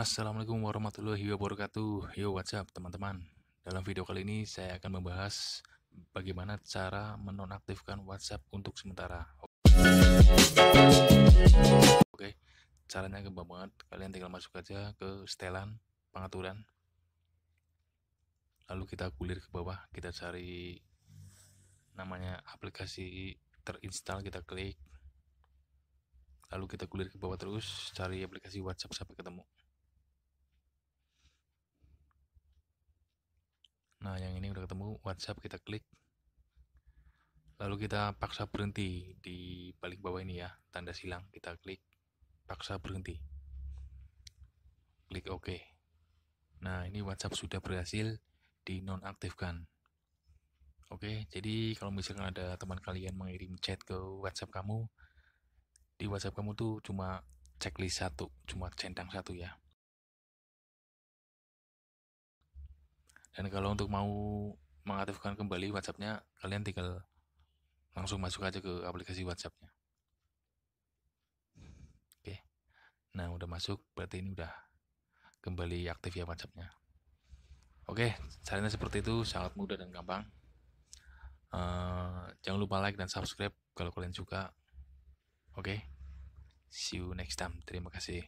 Assalamualaikum warahmatullahi wabarakatuh Yo what's up teman-teman Dalam video kali ini saya akan membahas Bagaimana cara menonaktifkan WhatsApp untuk sementara Oke Caranya gampang banget Kalian tinggal masuk aja ke setelan Pengaturan Lalu kita gulir ke bawah Kita cari Namanya aplikasi terinstall Kita klik Lalu kita gulir ke bawah terus Cari aplikasi WhatsApp sampai ketemu Nah, yang ini udah ketemu WhatsApp kita klik. Lalu kita paksa berhenti di balik bawah ini ya, tanda silang kita klik paksa berhenti. Klik OK. Nah, ini WhatsApp sudah berhasil dinonaktifkan. Oke, jadi kalau misalkan ada teman kalian mengirim chat ke WhatsApp kamu, di WhatsApp kamu tuh cuma checklist satu, cuma centang satu ya. dan kalau untuk mau mengaktifkan kembali WhatsAppnya kalian tinggal langsung masuk aja ke aplikasi WhatsAppnya oke okay. nah udah masuk berarti ini udah kembali aktif ya WhatsAppnya oke okay, caranya seperti itu sangat mudah dan gampang uh, jangan lupa like dan subscribe kalau kalian suka oke okay? see you next time terima kasih